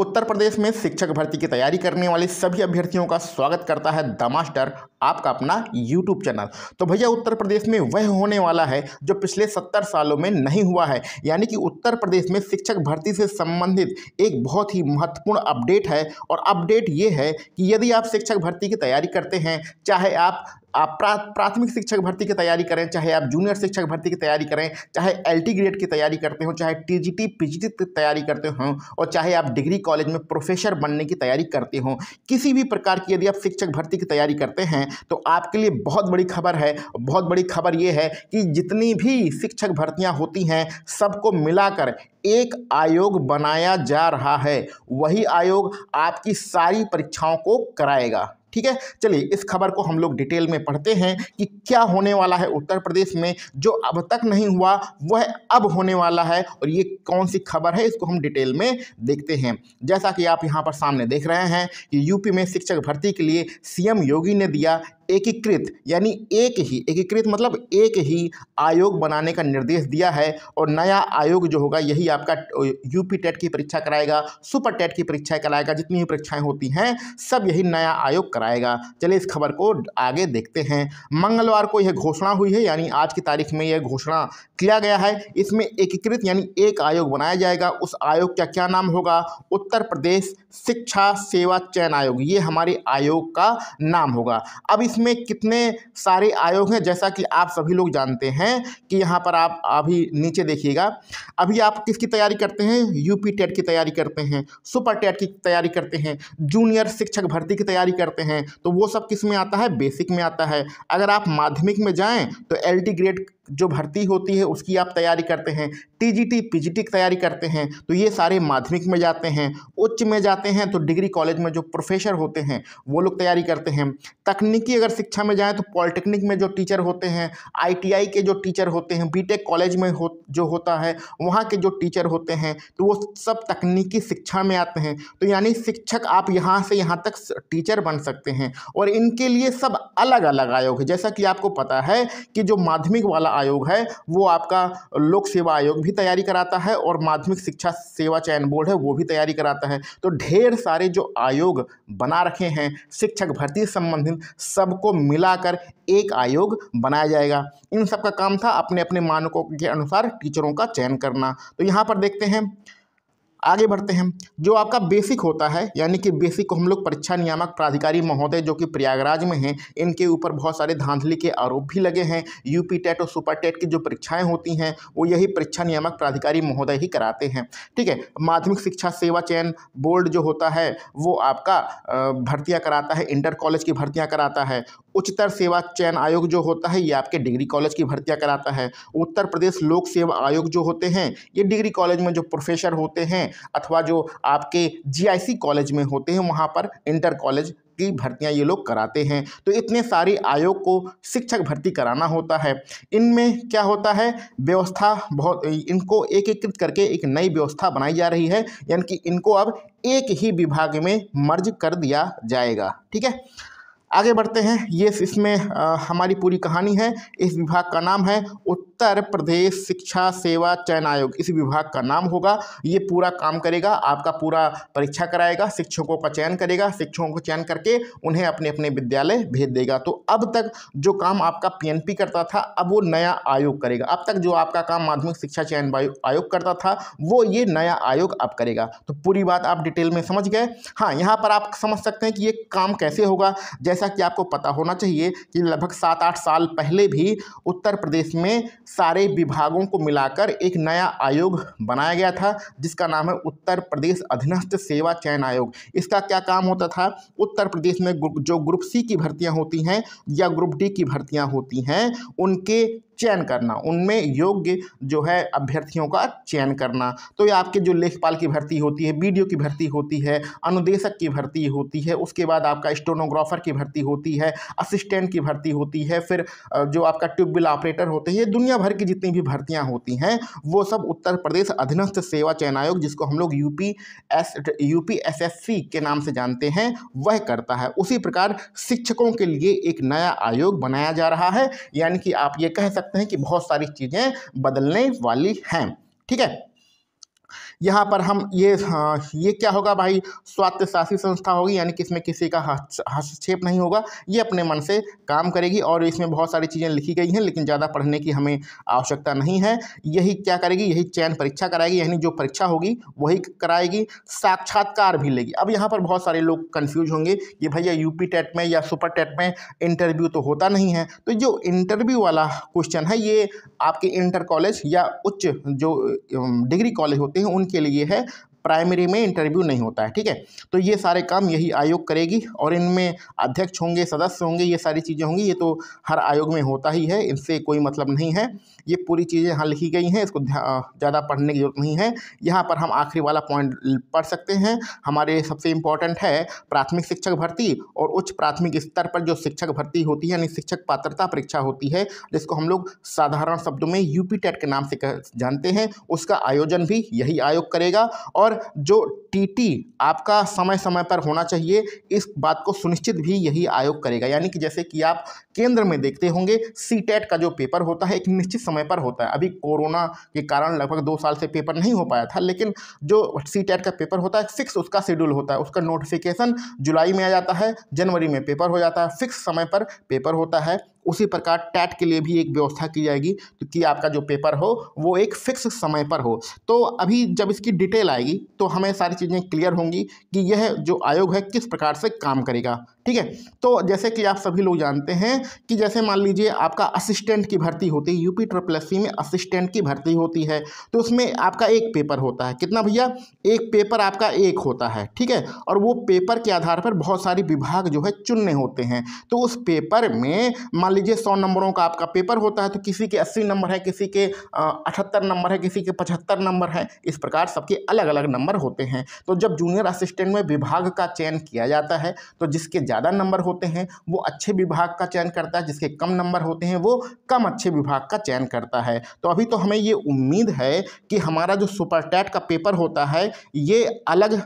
उत्तर प्रदेश में शिक्षक भर्ती की तैयारी करने वाले सभी अभ्यर्थियों का स्वागत करता है द मास्टर आपका अपना यूट्यूब चैनल तो भैया उत्तर प्रदेश में वह होने वाला है जो पिछले सत्तर सालों में नहीं हुआ है यानी कि उत्तर प्रदेश में शिक्षक भर्ती से संबंधित एक बहुत ही महत्वपूर्ण अपडेट है और अपडेट ये है कि यदि आप शिक्षक भर्ती की तैयारी करते हैं चाहे आप आप प्रा, प्राथमिक शिक्षक भर्ती की तैयारी करें चाहे आप जूनियर शिक्षक भर्ती की तैयारी करें चाहे एल ग्रेड की तैयारी करते हो चाहे टी जी की तैयारी करते हो और चाहे आप डिग्री कॉलेज में प्रोफेसर बनने की तैयारी करते हो किसी भी प्रकार की यदि आप शिक्षक भर्ती की तैयारी करते हैं तो आपके लिए बहुत बड़ी खबर है बहुत बड़ी खबर ये है कि जितनी भी शिक्षक भर्तियाँ होती हैं सबको मिलाकर एक आयोग बनाया जा रहा है वही आयोग आपकी सारी परीक्षाओं को कराएगा ठीक है चलिए इस खबर को हम लोग डिटेल में पढ़ते हैं कि क्या होने वाला है उत्तर प्रदेश में जो अब तक नहीं हुआ वह अब होने वाला है और ये कौन सी खबर है इसको हम डिटेल में देखते हैं जैसा कि आप यहाँ पर सामने देख रहे हैं कि यूपी में शिक्षक भर्ती के लिए सीएम योगी ने दिया एकीकृत यानी एक ही एकीकृत मतलब एक ही आयोग बनाने का निर्देश दिया है और नया आयोग जो होगा यही आपका यूपी टेट की परीक्षा कराएगा सुपर टेट की परीक्षा कराएगा जितनी भी परीक्षाएं होती हैं सब यही नया आयोग कराएगा चलिए इस खबर को आगे देखते हैं मंगलवार को यह घोषणा हुई है यानी आज की तारीख में यह घोषणा किया गया है इसमें एकीकृत यानी एक आयोग बनाया जाएगा उस आयोग का क्या नाम होगा उत्तर प्रदेश शिक्षा सेवा चयन आयोग ये हमारे आयोग का नाम होगा अब इसमें कितने सारे आयोग हैं जैसा कि आप सभी लोग जानते हैं कि यहाँ पर आप अभी नीचे देखिएगा अभी आप किसकी तैयारी करते हैं यूपी टेट की तैयारी करते हैं सुपर टेट की तैयारी करते हैं जूनियर शिक्षक भर्ती की तैयारी करते हैं हैं तो वो सब किस में आता है बेसिक में आता है अगर आप माध्यमिक में जाएं तो एल ग्रेड जो भर्ती होती है उसकी आप तैयारी करते हैं टीजीटी पीजीटी की तैयारी करते हैं तो ये सारे माध्यमिक में जाते हैं उच्च में जाते हैं तो डिग्री कॉलेज में जो प्रोफेसर होते हैं वो लोग तैयारी करते हैं तकनीकी अगर शिक्षा में जाएँ तो पॉलिटेक्निक में जो टीचर होते हैं आईटीआई के जो टीचर होते हैं टेक कॉलेज में हो जो होता है वहाँ के जो टीचर होते हैं तो वो सब तकनीकी शिक्षा में आते हैं तो यानी शिक्षक आप यहाँ से यहाँ तक टीचर बन सकते हैं और इनके लिए सब अलग अलग आयोग है जैसा कि आपको पता है कि जो माध्यमिक वाला आयोग है वो आपका लोक सेवा आयोग भी तैयारी कराता है और माध्यमिक शिक्षा सेवा चयन बोर्ड है वो भी तैयारी कराता है तो ढेर सारे जो आयोग बना रखे हैं शिक्षक भर्ती संबंधित सबको मिलाकर एक आयोग बनाया जाएगा इन सब का काम था अपने अपने मानकों के अनुसार टीचरों का चयन करना तो यहाँ पर देखते हैं आगे बढ़ते हैं जो आपका बेसिक होता है यानी कि बेसिक को हम लोग परीक्षा नियामक प्राधिकारी महोदय जो कि प्रयागराज में हैं इनके ऊपर बहुत सारे धांधली के आरोप भी लगे हैं यूपी टेट और सुपर टेट की जो परीक्षाएं होती हैं वो यही परीक्षा नियामक प्राधिकारी महोदय ही कराते हैं ठीक है माध्यमिक शिक्षा सेवा चयन बोर्ड जो होता है वो आपका भर्तियाँ कराता है इंटर कॉलेज की भर्तियाँ कराता है उच्चतर सेवा चयन आयोग जो होता है ये आपके डिग्री कॉलेज की भर्तियाँ कराता है उत्तर प्रदेश लोक सेवा आयोग जो होते हैं ये डिग्री कॉलेज में जो प्रोफेसर होते हैं अथवा जो आपके जीआईसी कॉलेज में होते हैं वहाँ पर इंटर कॉलेज की भर्तियां ये लोग कराते हैं तो इतने सारे आयोग को शिक्षक भर्ती कराना होता है इनमें क्या होता है व्यवस्था बहुत इनको एकीकृत करके एक नई व्यवस्था बनाई जा रही है यानी कि इनको अब एक ही विभाग में मर्ज कर दिया जाएगा ठीक है आगे बढ़ते हैं ये इसमें हमारी पूरी कहानी है इस विभाग का नाम है उत्तर प्रदेश शिक्षा सेवा चयन आयोग इस विभाग का नाम होगा ये पूरा काम करेगा आपका पूरा परीक्षा कराएगा शिक्षकों का चयन करेगा शिक्षकों को चयन करके उन्हें अपने अपने विद्यालय भेज देगा तो अब तक जो काम आपका पीएनपी करता था अब वो नया आयोग करेगा अब तक जो आपका काम माध्यमिक शिक्षा चयन आयोग करता था वो ये नया आयोग अब करेगा तो पूरी बात आप डिटेल में समझ गए हाँ यहाँ पर आप समझ सकते हैं कि ये काम कैसे होगा जैसा कि आपको पता होना चाहिए कि लगभग सात आठ साल पहले भी उत्तर प्रदेश में सारे विभागों को मिलाकर एक नया आयोग बनाया गया था जिसका नाम है उत्तर प्रदेश अधीनस्थ सेवा चयन आयोग इसका क्या काम होता था उत्तर प्रदेश में जो ग्रुप सी की भर्तियाँ होती हैं या ग्रुप डी की भर्तियाँ होती हैं उनके चयन करना उनमें योग्य जो है अभ्यर्थियों का चयन करना तो ये आपके जो लेखपाल की भर्ती होती है वीडियो की भर्ती होती है अनुदेशक की भर्ती होती है उसके बाद आपका स्टोनोग्राफर की भर्ती होती है असिस्टेंट की भर्ती होती है फिर जो आपका ट्यूबवेल ऑपरेटर होते हैं दुनिया भर की जितनी भी भर्तियाँ होती हैं वो सब उत्तर प्रदेश अधीनस्थ सेवा चयन आयोग जिसको हम लोग पी एस सी के नाम से जानते हैं वह करता है उसी प्रकार शिक्षकों के लिए एक नया आयोग बनाया जा रहा है यानी कि आप ये कह सकते सकते हैं कि बहुत सारी चीज़ें बदलने वाली हैं ठीक है यहाँ पर हम ये हाँ, ये क्या होगा भाई स्वास्थ्य शासी संस्था होगी यानी कि इसमें किसी का हस्तक्षेप नहीं होगा ये अपने मन से काम करेगी और इसमें बहुत सारी चीज़ें लिखी गई हैं लेकिन ज़्यादा पढ़ने की हमें आवश्यकता नहीं है यही क्या करेगी यही चयन परीक्षा कराएगी यानी जो परीक्षा होगी वही कराएगी साक्षात्कार भी लेगी अब यहाँ पर बहुत सारे लोग कन्फ्यूज होंगे कि भैया यूपी टेट में या सुपर टेट में इंटरव्यू तो होता नहीं है तो जो इंटरव्यू वाला क्वेश्चन है ये आपके इंटर कॉलेज या उच्च जो डिग्री कॉलेज होते हैं उन के लिए है प्राइमरी में इंटरव्यू नहीं होता है ठीक है तो ये सारे काम यही आयोग करेगी और इनमें अध्यक्ष होंगे सदस्य होंगे ये सारी चीज़ें होंगी ये तो हर आयोग में होता ही है इनसे कोई मतलब नहीं है ये पूरी चीज़ें यहाँ लिखी गई हैं इसको ज़्यादा पढ़ने की जरूरत नहीं है यहाँ पर हम आखिरी वाला पॉइंट पढ़ सकते हैं हमारे सबसे इम्पॉर्टेंट है प्राथमिक शिक्षक भर्ती और उच्च प्राथमिक स्तर पर जो शिक्षक भर्ती होती है यानी शिक्षक पात्रता परीक्षा होती है जिसको हम लोग साधारण शब्दों में यूपी टेट के नाम से जानते हैं उसका आयोजन भी यही आयोग करेगा और और जो टीटी आपका समय समय पर होना चाहिए इस बात को सुनिश्चित भी यही आयोग करेगा यानी कि जैसे कि आप केंद्र में देखते होंगे सी का जो पेपर होता है एक निश्चित समय पर होता है अभी कोरोना के कारण लगभग दो साल से पेपर नहीं हो पाया था लेकिन जो सी का पेपर होता है फिक्स उसका शेड्यूल होता है उसका नोटिफिकेशन जुलाई में आ जाता है जनवरी में पेपर हो जाता है फिक्स समय पर पेपर होता है उसी प्रकार टैट के लिए भी एक व्यवस्था की जाएगी तो कि आपका जो पेपर हो वो एक फिक्स समय पर हो तो अभी जब इसकी डिटेल आएगी तो हमें सारी चीज़ें क्लियर होंगी कि यह जो आयोग है किस प्रकार से काम करेगा ठीक है तो जैसे कि आप सभी लोग जानते हैं कि जैसे मान लीजिए आपका असिस्टेंट की भर्ती होती है यूपी ट्रिपल एस में असिस्टेंट की भर्ती होती है तो उसमें आपका एक पेपर होता है कितना भैया एक पेपर आपका एक होता है ठीक है और वो पेपर के आधार पर बहुत सारे विभाग जो है चुनने होते हैं तो उस पेपर में मान मान लीजिए सौ नंबरों का आपका पेपर होता है तो किसी के अस्सी नंबर है किसी के अठहत्तर नंबर है किसी के पचहत्तर नंबर है इस प्रकार सबके अलग अलग नंबर होते हैं तो जब जूनियर असिस्टेंट में विभाग का चयन किया जाता है तो जिसके ज़्यादा नंबर होते हैं वो अच्छे विभाग का चयन करता है जिसके कम नंबर होते हैं वो कम अच्छे विभाग का चयन करता है तो अभी तो हमें ये उम्मीद है कि हमारा जो सुपर टैट का पेपर होता है ये अलग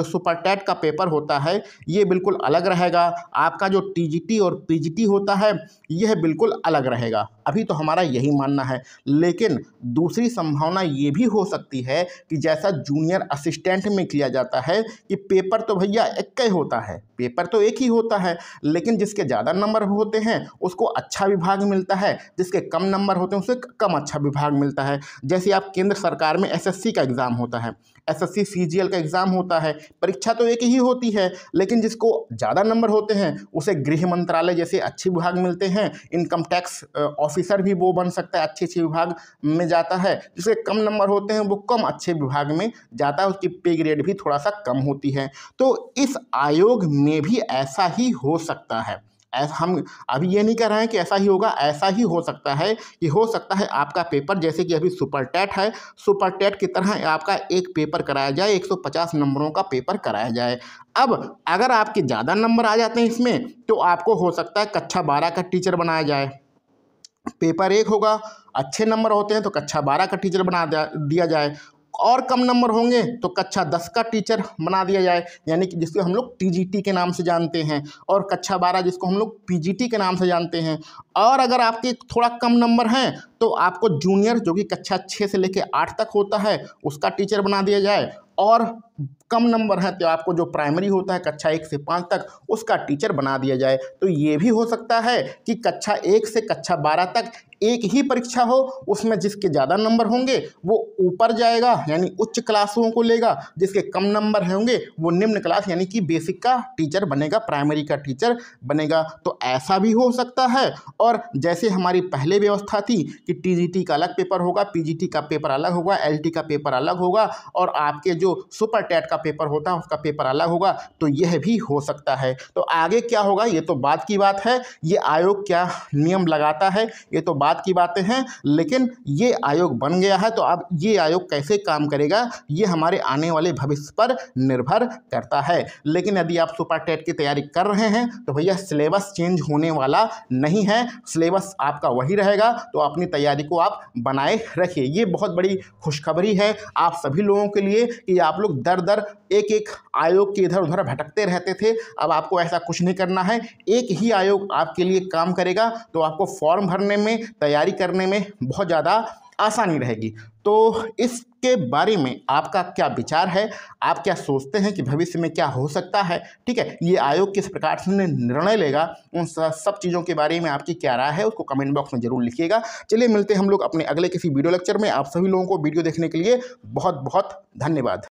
जो सुपर टैट का पेपर होता है ये बिल्कुल अलग रहेगा आपका जो टी और पी होता है यह बिल्कुल अलग रहेगा अभी तो हमारा यही मानना है लेकिन दूसरी संभावना ये भी हो सकती है कि जैसा जूनियर असिस्टेंट में किया जाता है कि पेपर तो भैया एक ही होता है पेपर तो एक ही होता है लेकिन जिसके ज़्यादा नंबर होते हैं उसको अच्छा विभाग मिलता है जिसके कम नंबर होते हैं उसे कम अच्छा विभाग मिलता है जैसे आप केंद्र सरकार में एसएससी का एग्ज़ाम होता है एसएससी सीजीएल का एग्ज़ाम होता है परीक्षा तो एक ही होती है लेकिन जिसको ज़्यादा नंबर होते हैं उसे गृह मंत्रालय जैसे अच्छे विभाग मिलते हैं हैं इनकम टैक्स ऑफिसर भी वो बन सकता है अच्छे अच्छे विभाग में जाता है जिसके कम नंबर होते हैं वो कम अच्छे विभाग में जाता है उसकी पे ग्रेड भी थोड़ा सा कम होती है तो इस आयोग में भी ऐसा ही हो सकता है ऐसा हम अभी ये नहीं कह रहे हैं कि ऐसा ही होगा ऐसा ही हो सकता है कि हो सकता है आपका पेपर जैसे कि अभी सुपर टेट है सुपर टेट की तरह आपका एक पेपर कराया जाए 150 नंबरों का पेपर कराया जाए अब अगर आपके ज़्यादा नंबर आ जाते हैं इसमें तो आपको हो सकता है कक्षा बारह का टीचर बनाया जाए पेपर एक होगा अच्छे नंबर होते हैं तो कक्षा बारह का टीचर बना दिया जाए और कम नंबर होंगे तो कक्षा दस का टीचर बना दिया जाए यानी कि जिसको हम लोग टी के नाम से जानते हैं और कक्षा बारह जिसको हम लोग पी के नाम से जानते हैं और अगर आपके थोड़ा कम नंबर हैं तो आपको जूनियर जो कि कक्षा छः से लेकर आठ तक होता है उसका टीचर बना दिया जाए और कम नंबर हैं तो आपको जो प्राइमरी होता है कक्षा एक से पाँच तक उसका टीचर बना दिया जाए तो ये भी हो सकता है कि कक्षा एक से कक्षा बारह तक एक ही परीक्षा हो उसमें जिसके ज़्यादा नंबर होंगे वो ऊपर जाएगा यानी उच्च क्लासों को लेगा जिसके कम नंबर होंगे वो निम्न क्लास यानी कि बेसिक का टीचर बनेगा प्राइमरी का टीचर बनेगा तो ऐसा भी हो सकता है और जैसे हमारी पहले व्यवस्था थी कि टीजीटी का अलग पेपर होगा पीजीटी का पेपर अलग होगा एलटी का पेपर अलग होगा और आपके जो सुपर टैट का पेपर होता है उसका पेपर अलग होगा तो यह भी हो सकता है तो आगे क्या होगा ये तो बात की बात है ये आयोग क्या नियम लगाता है ये तो बात की बातें हैं लेकिन ये आयोग बन गया है तो अब ये आयोग कैसे काम करेगा ये हमारे आने वाले भविष्य पर निर्भर करता है लेकिन यदि आप सुपर टेट की तैयारी कर रहे हैं तो भैया सिलेबस चेंज होने वाला नहीं है सिलेबस आपका वही रहेगा तो अपनी तैयारी को आप बनाए रखिए ये बहुत बड़ी खुशखबरी है आप सभी लोगों के लिए कि आप लोग दर दर दर एक एक आयोग के इधर उधर भटकते रहते थे अब आपको ऐसा कुछ नहीं करना है एक ही आयोग आपके लिए काम करेगा तो आपको फॉर्म भरने में तैयारी करने में बहुत ज़्यादा आसानी रहेगी तो इसके बारे में आपका क्या विचार है आप क्या सोचते हैं कि भविष्य में क्या हो सकता है ठीक है ये आयोग किस प्रकार से निर्णय लेगा उन सब चीज़ों के बारे में आपकी क्या राय है उसको कमेंट बॉक्स में जरूर लिखिएगा चलिए मिलते हैं हम लोग अपने अगले किसी वीडियो लेक्चर में आप सभी लोगों को वीडियो देखने के लिए बहुत बहुत धन्यवाद